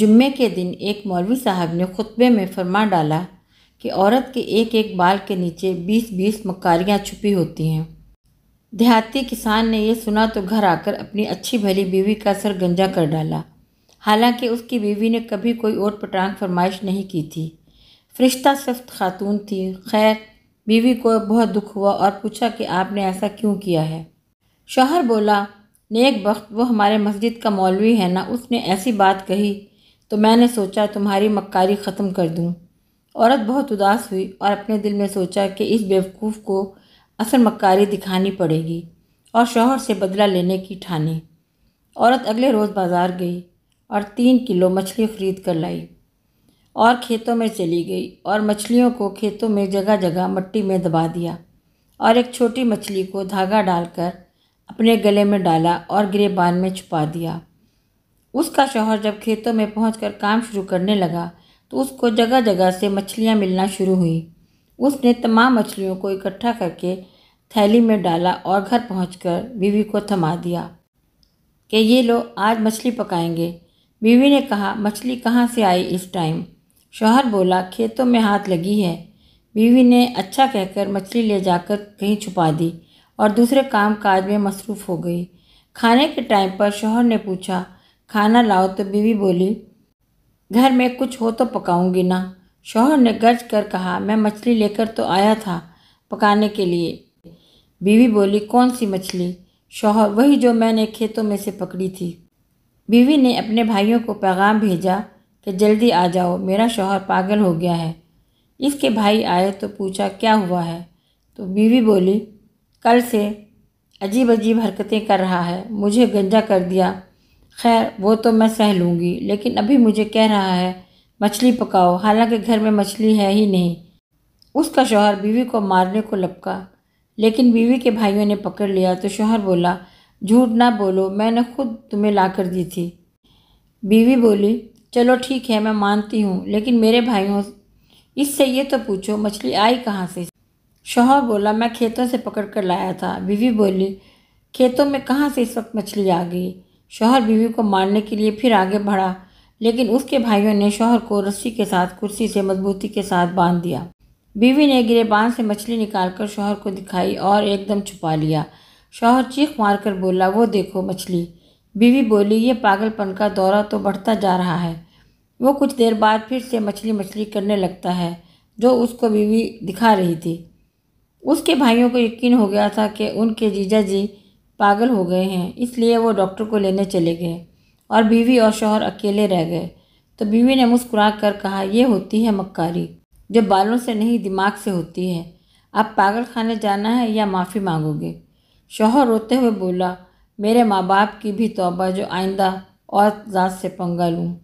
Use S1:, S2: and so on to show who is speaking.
S1: जुम्मे के दिन एक मौलवी साहब ने खुतबे में फरमा डाला कि औरत के एक एक बाल के नीचे बीस बीस मकारियाँ छुपी होती हैं देहाती किसान ने यह सुना तो घर आकर अपनी अच्छी भली बीवी का सर गंजा कर डाला हालांकि उसकी बीवी ने कभी कोई और पटांग फरमाइश नहीं की थी फरिश्ता सफ्त खातून थी खैर बीवी को बहुत दुख हुआ और पूछा कि आपने ऐसा क्यों किया है शोहर बोला नेक वक्त वो हमारे मस्जिद का मौलवी है ना उसने ऐसी बात कही तो मैंने सोचा तुम्हारी मक्कारी ख़त्म कर दूँ औरत बहुत उदास हुई और अपने दिल में सोचा कि इस बेवकूफ़ को असल मक्कारी दिखानी पड़ेगी और शोहर से बदला लेने की ठानी औरत अगले रोज़ बाज़ार गई और तीन किलो मछली खरीद कर लाई और खेतों में चली गई और मछलियों को खेतों में जगह जगह मट्टी में दबा दिया और एक छोटी मछली को धागा डालकर अपने गले में डाला और गिरेबान में छुपा दिया उसका शौहर जब खेतों में पहुँच कर काम शुरू करने लगा तो उसको जगह जगह से मछलियाँ मिलना शुरू हुई उसने तमाम मछलियों को इकट्ठा करके थैली में डाला और घर कर बीवी को थमा दिया कि ये लो आज मछली पकाएंगे बीवी ने कहा मछली कहाँ से आई इस टाइम शौहर बोला खेतों में हाथ लगी है बीवी ने अच्छा कहकर मछली ले जाकर कहीं छुपा दी और दूसरे काम काज में मसरूफ़ हो गई खाने के टाइम पर शौहर ने पूछा खाना लाओ तो बीवी बोली घर में कुछ हो तो पकाऊंगी ना शोहर ने गरज कर कहा मैं मछली लेकर तो आया था पकाने के लिए बीवी बोली कौन सी मछली शोहर वही जो मैंने खेतों में से पकड़ी थी बीवी ने अपने भाइयों को पैगाम भेजा कि जल्दी आ जाओ मेरा शोहर पागल हो गया है इसके भाई आए तो पूछा क्या हुआ है तो बीवी बोली कल से अजीब अजीब हरकतें कर रहा है मुझे गंजा कर दिया खैर वो तो मैं सह लूँगी लेकिन अभी मुझे कह रहा है मछली पकाओ हालांकि घर में मछली है ही नहीं उसका शोहर बीवी को मारने को लपका लेकिन बीवी के भाइयों ने पकड़ लिया तो शोहर बोला झूठ ना बोलो मैंने खुद तुम्हें ला कर दी थी बीवी बोली चलो ठीक है मैं मानती हूँ लेकिन मेरे भाइयों इससे ये तो पूछो मछली आई कहाँ से शोहर बोला मैं खेतों से पकड़ कर लाया था बीवी बोली खेतों में कहाँ से इस वक्त मछली आ गई शोहर बीवी को मारने के लिए फिर आगे बढ़ा लेकिन उसके भाइयों ने शोहर को रस्सी के साथ कुर्सी से मजबूती के साथ बांध दिया बीवी ने गिरे बांध से मछली निकालकर शोहर को दिखाई और एकदम छुपा लिया शोहर चीख मार कर बोला वो देखो मछली बीवी बोली ये पागलपन का दौरा तो बढ़ता जा रहा है वो कुछ देर बाद फिर से मछली मछली करने लगता है जो उसको बीवी दिखा रही थी उसके भाइयों को यकीन हो गया था कि उनके जीजा जी पागल हो गए हैं इसलिए वो डॉक्टर को लेने चले गए और बीवी और शोहर अकेले रह गए तो बीवी ने मुस्कुरा कर कहा यह होती है मक्कारी जो बालों से नहीं दिमाग से होती है आप पागल खाने जाना है या माफ़ी मांगोगे शोहर रोते हुए बोला मेरे माँ बाप की भी तोबा जो आइंदा और ज़ात से पंगा लूँ